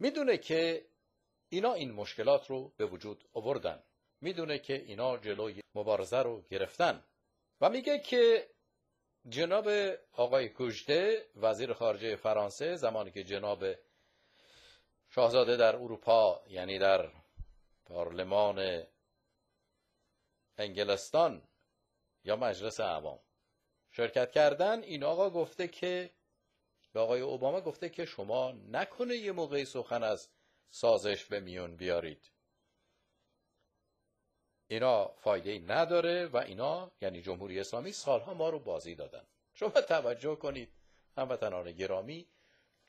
میدونه که اینا این مشکلات رو به وجود آوردن میدونه که اینا جلوی مبارزه رو گرفتن و میگه که جناب آقای کوژده وزیر خارجه فرانسه زمانی که جناب شاهزاده در اروپا یعنی در پارلمان انگلستان یا مجلس عوام شرکت کردن این آقا گفته که به آقای اوباما گفته که شما نکنه یه موقعی سخن از سازش به میون بیارید اینا فایده نداره و اینا یعنی جمهوری اسلامی سالها ما رو بازی دادن شما توجه کنید هموطنان گرامی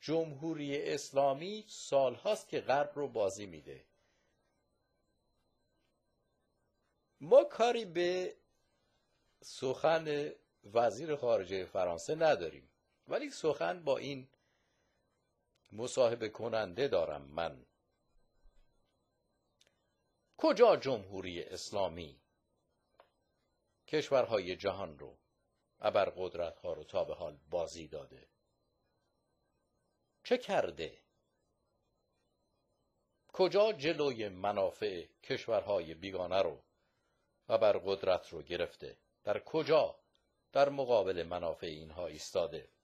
جمهوری اسلامی سالهاست که غرب رو بازی میده ما کاری به سخن وزیر خارجه فرانسه نداریم ولی سخن با این مصاحبه کننده دارم من کجا جمهوری اسلامی کشورهای جهان رو ابر قدرت ها رو تا به حال بازی داده چه کرده کجا جلوی منافع کشورهای بیگانه رو و بر قدرت رو گرفته در کجا در مقابل منافع اینها ایستاده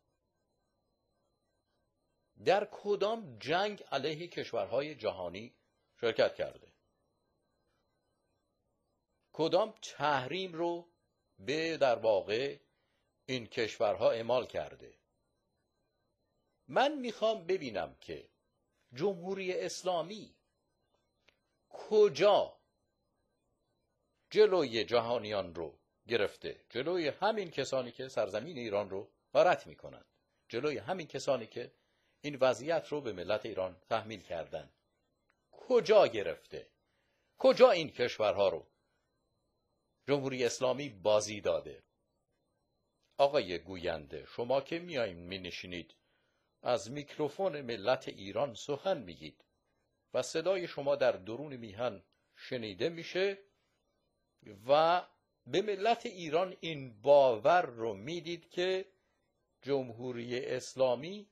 در کدام جنگ علیه کشورهای جهانی شرکت کرده کدام تحریم رو به در واقع این کشورها اعمال کرده من میخوام ببینم که جمهوری اسلامی کجا جلوی جهانیان رو گرفته جلوی همین کسانی که سرزمین ایران رو غارت میکنند جلوی همین کسانی که این وضعیت رو به ملت ایران تحمیل کردن کجا گرفته کجا این کشورها رو جمهوری اسلامی بازی داده آقای گوینده شما که میاییم می از میکروفون ملت ایران سخن میگید و صدای شما در درون میهن شنیده میشه و به ملت ایران این باور رو میدید که جمهوری اسلامی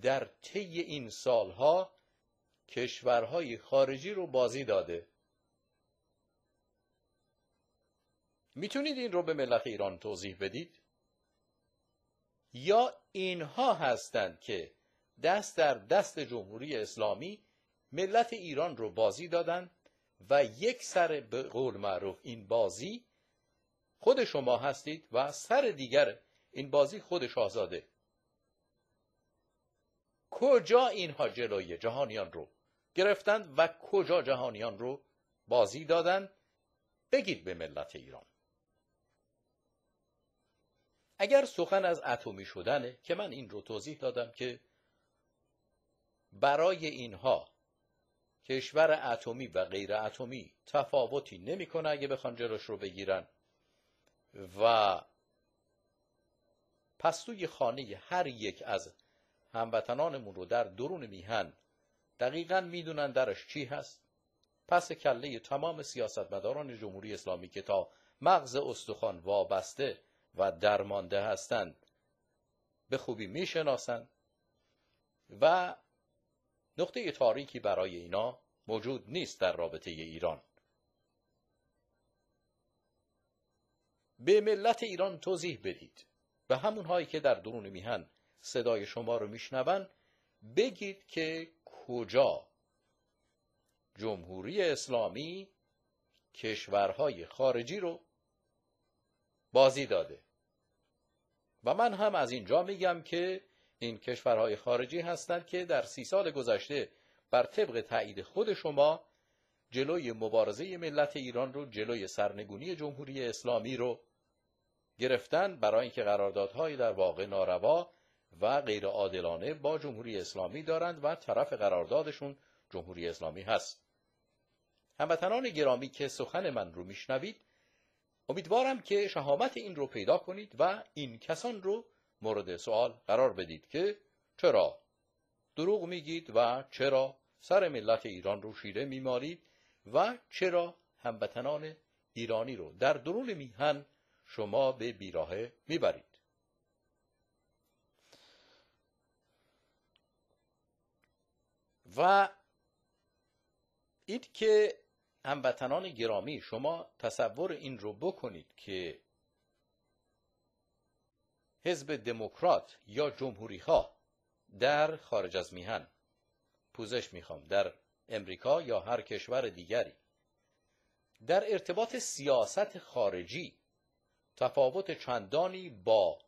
در طی این سالها کشورهای خارجی رو بازی داده میتونید این رو به ملت ایران توضیح بدید یا اینها هستند که دست در دست جمهوری اسلامی ملت ایران رو بازی دادند و یک سر به قول معروف این بازی خود شما هستید و سر دیگر این بازی خود شاهزاده کجا اینها جلوی جهانیان رو گرفتند و کجا جهانیان رو بازی دادند بگید به ملت ایران اگر سخن از اتمی شدنه که من این رو توضیح دادم که برای اینها کشور اتمی و غیر اتمی تفاوتی نمیکنه اگه بخوان جلوش رو بگیرن و پس توی خانه هر یک از هموطنانمون رو در درون میهن دقیقا میدونن درش چی هست پس کله تمام سیاستمداران جمهوری اسلامی که تا مغز استخوان وابسته و درمانده هستند به خوبی میشناسند و نقطه تاریکی برای اینا موجود نیست در رابطه ایران به ملت ایران توضیح بدید به همونهایی که در درون میهن صدای شما رو میشنون بگید که کجا جمهوری اسلامی کشورهای خارجی رو بازی داده و من هم از اینجا میگم که این کشورهای خارجی هستند که در سی سال گذشته بر طبق تایید خود شما جلوی مبارزه ملت ایران رو جلوی سرنگونی جمهوری اسلامی رو گرفتن برای اینکه قراردادهایی در واقع ناروا و غیر عادلانه با جمهوری اسلامی دارند و طرف قراردادشون جمهوری اسلامی هست هموطنان گرامی که سخن من رو میشنوید امیدوارم که شهامت این رو پیدا کنید و این کسان رو مورد سوال قرار بدید که چرا دروغ میگید و چرا سر ملت ایران رو شیره میمارید و چرا هموطنان ایرانی رو در درون میهن شما به بیراهه میبرید و اید که هموطنان گرامی شما تصور این رو بکنید که حزب دموکرات یا جمهوری ها در خارج از میهن پوزش میخوام در امریکا یا هر کشور دیگری در ارتباط سیاست خارجی تفاوت چندانی با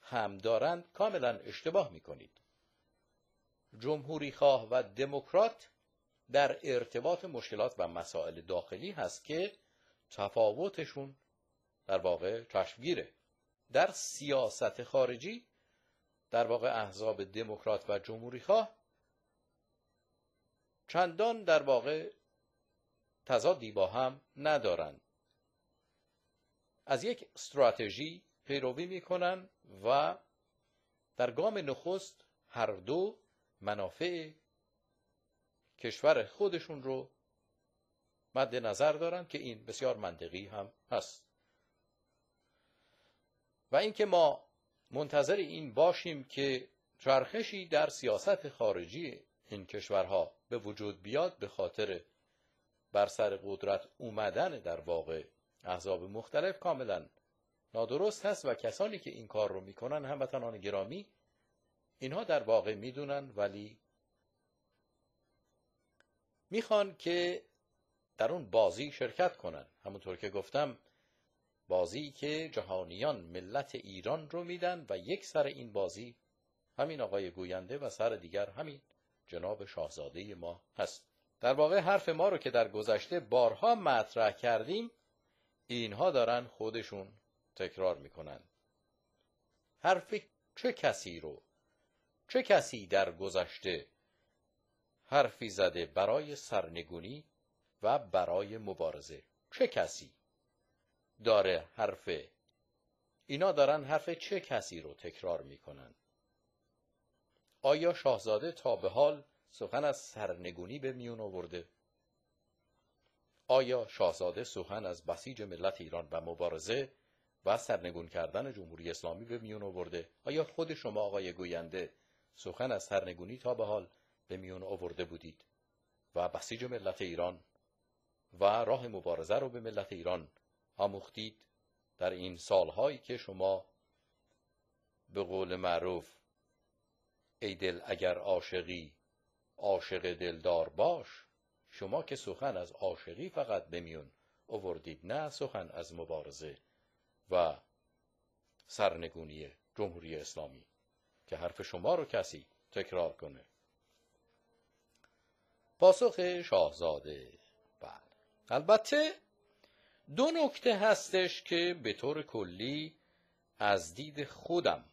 هم دارند کاملا اشتباه میکنید خواه و دموکرات در ارتباط مشکلات و مسائل داخلی هست که تفاوتشون در واقع چشمگیره در سیاست خارجی در واقع احزاب دموکرات و خواه چندان در واقع تضادی با هم ندارند از یک استراتژی پیروی میکنن و در گام نخست هر دو منافع کشور خودشون رو مد نظر دارن که این بسیار منطقی هم هست و اینکه ما منتظر این باشیم که چرخشی در سیاست خارجی این کشورها به وجود بیاد به خاطر بر سر قدرت اومدن در واقع احزاب مختلف کاملا نادرست هست و کسانی که این کار رو میکنن هموطنان گرامی اینها در واقع میدونن ولی میخوان که در اون بازی شرکت کنن همونطور که گفتم بازی که جهانیان ملت ایران رو میدن و یک سر این بازی همین آقای گوینده و سر دیگر همین جناب شاهزاده ما هست در واقع حرف ما رو که در گذشته بارها مطرح کردیم اینها دارن خودشون تکرار میکنن حرف چه کسی رو چه کسی در گذشته حرفی زده برای سرنگونی و برای مبارزه چه کسی داره حرف اینا دارن حرف چه کسی رو تکرار میکنن آیا شاهزاده تا به حال سخن از سرنگونی به میون آورده آیا شاهزاده سخن از بسیج ملت ایران و مبارزه و سرنگون کردن جمهوری اسلامی به میون آورده آیا خود شما آقای گوینده سخن از سرنگونی تا به حال به میون آورده بودید و بسیج ملت ایران و راه مبارزه رو به ملت ایران آموختید در این سالهایی که شما به قول معروف ای دل اگر عاشقی عاشق دلدار باش شما که سخن از عاشقی فقط به میون آوردید نه سخن از مبارزه و سرنگونی جمهوری اسلامی که حرف شما رو کسی تکرار کنه پاسخ شاهزاده بله البته دو نکته هستش که به طور کلی از دید خودم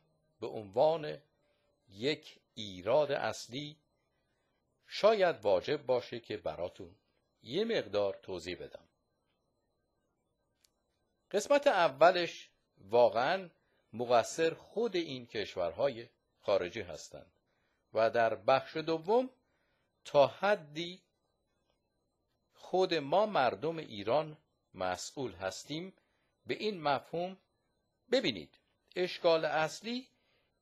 به عنوان یک ایراد اصلی شاید واجب باشه که براتون یه مقدار توضیح بدم قسمت اولش واقعا مقصر خود این کشورهای خارجی هستند و در بخش دوم تا حدی خود ما مردم ایران مسئول هستیم به این مفهوم ببینید اشکال اصلی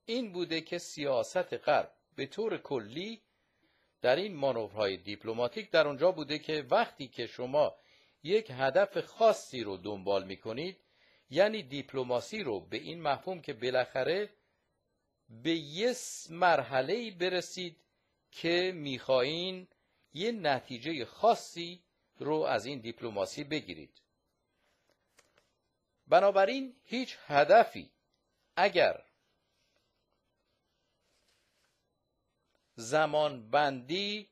این بوده که سیاست غرب به طور کلی در این مانورهای دیپلماتیک در آنجا بوده که وقتی که شما یک هدف خاصی رو دنبال می کنید یعنی دیپلماسی رو به این مفهوم که بالاخره به یه مرحله ای برسید که میخواین یه نتیجه خاصی رو از این دیپلماسی بگیرید بنابراین هیچ هدفی اگر زمان بندی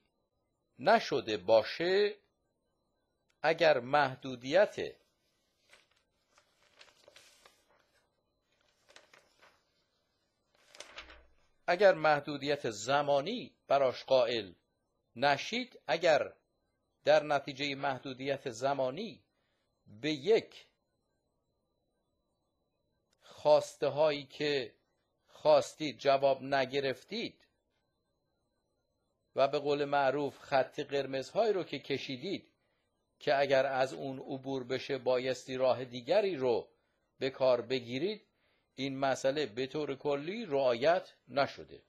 نشده باشه اگر محدودیت اگر محدودیت زمانی براش قائل نشید اگر در نتیجه محدودیت زمانی به یک خواسته هایی که خواستید جواب نگرفتید و به قول معروف خط قرمز هایی رو که کشیدید که اگر از اون عبور بشه بایستی راه دیگری رو به کار بگیرید این مسئله به طور کلی رعایت نشده